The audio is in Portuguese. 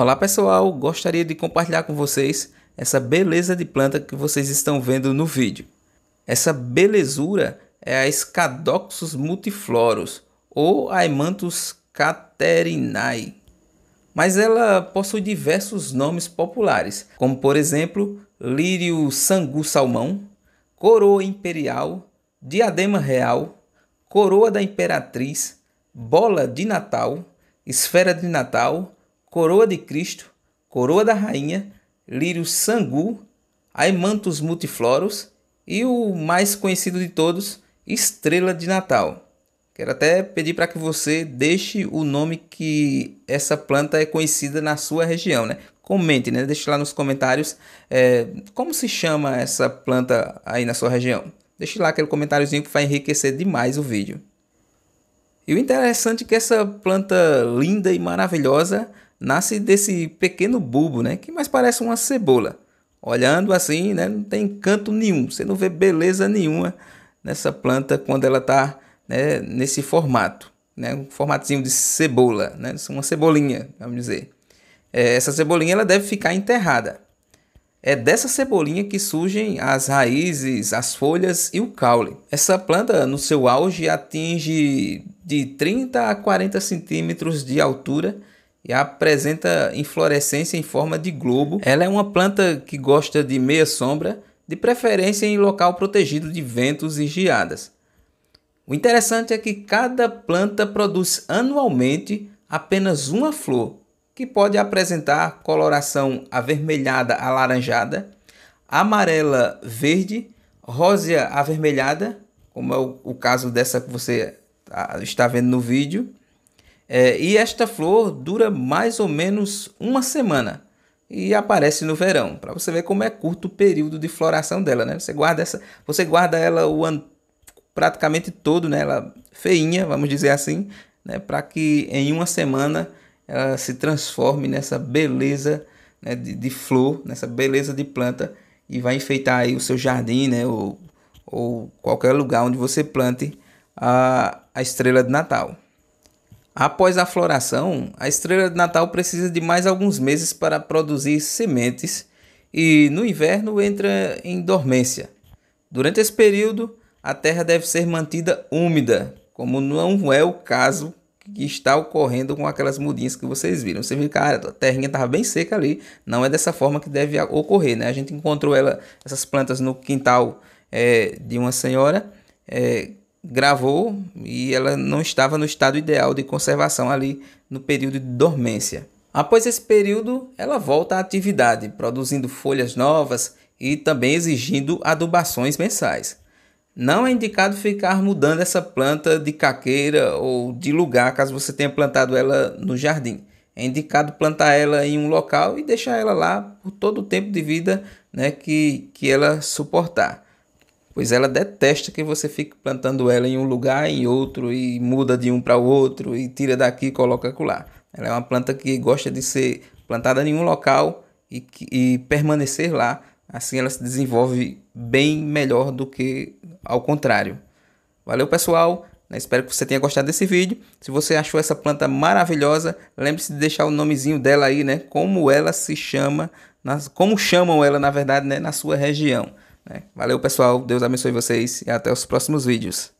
Olá pessoal, gostaria de compartilhar com vocês essa beleza de planta que vocês estão vendo no vídeo. Essa belezura é a Escadoxus multiflorus ou Aimanthus caterinae. Mas ela possui diversos nomes populares, como por exemplo, lírio sangu salmão, coroa imperial, diadema real, coroa da imperatriz, bola de natal, esfera de natal, Coroa de Cristo, Coroa da Rainha, Lírio Sangu, Aimantus multifloros e o mais conhecido de todos, Estrela de Natal. Quero até pedir para que você deixe o nome que essa planta é conhecida na sua região, né? Comente, né? Deixe lá nos comentários é, como se chama essa planta aí na sua região. Deixe lá aquele comentáriozinho que vai enriquecer demais o vídeo. E o interessante é que essa planta linda e maravilhosa nasce desse pequeno bulbo, né, que mais parece uma cebola. Olhando assim, né, não tem encanto nenhum, você não vê beleza nenhuma nessa planta quando ela está né, nesse formato, né, um formatinho de cebola, né, é uma cebolinha, vamos dizer. É, essa cebolinha ela deve ficar enterrada. É dessa cebolinha que surgem as raízes, as folhas e o caule. Essa planta, no seu auge, atinge de 30 a 40 centímetros de altura e apresenta inflorescência em forma de globo. Ela é uma planta que gosta de meia sombra, de preferência em local protegido de ventos e geadas. O interessante é que cada planta produz anualmente apenas uma flor, que pode apresentar coloração avermelhada alaranjada, amarela verde, rósea avermelhada, como é o caso dessa que você ah, está vendo no vídeo, é, e esta flor dura mais ou menos uma semana e aparece no verão, para você ver como é curto o período de floração dela, né? Você guarda essa, você guarda ela o ano praticamente todo, né? Ela feinha, vamos dizer assim, né? Para que em uma semana ela se transforme nessa beleza né? de, de, flor, nessa beleza de planta e vai enfeitar aí o seu jardim, né? Ou, ou qualquer lugar onde você plante a, a estrela de Natal. Após a floração, a estrela de Natal precisa de mais alguns meses para produzir sementes e no inverno entra em dormência. Durante esse período, a terra deve ser mantida úmida, como não é o caso que está ocorrendo com aquelas mudinhas que vocês viram. Você viu, cara, a terrinha estava bem seca ali. Não é dessa forma que deve ocorrer, né? A gente encontrou ela, essas plantas no quintal é, de uma senhora é, gravou e ela não estava no estado ideal de conservação ali no período de dormência. Após esse período, ela volta à atividade, produzindo folhas novas e também exigindo adubações mensais. Não é indicado ficar mudando essa planta de caqueira ou de lugar caso você tenha plantado ela no jardim. É indicado plantar ela em um local e deixar ela lá por todo o tempo de vida né, que, que ela suportar pois ela detesta que você fique plantando ela em um lugar, em outro, e muda de um para o outro, e tira daqui e coloca lá. Ela é uma planta que gosta de ser plantada em um local e, e permanecer lá. Assim ela se desenvolve bem melhor do que ao contrário. Valeu, pessoal! Espero que você tenha gostado desse vídeo. Se você achou essa planta maravilhosa, lembre-se de deixar o nomezinho dela aí, né? Como ela se chama, nas, como chamam ela, na verdade, né? na sua região. Né? Valeu, pessoal. Deus abençoe vocês e até os próximos vídeos.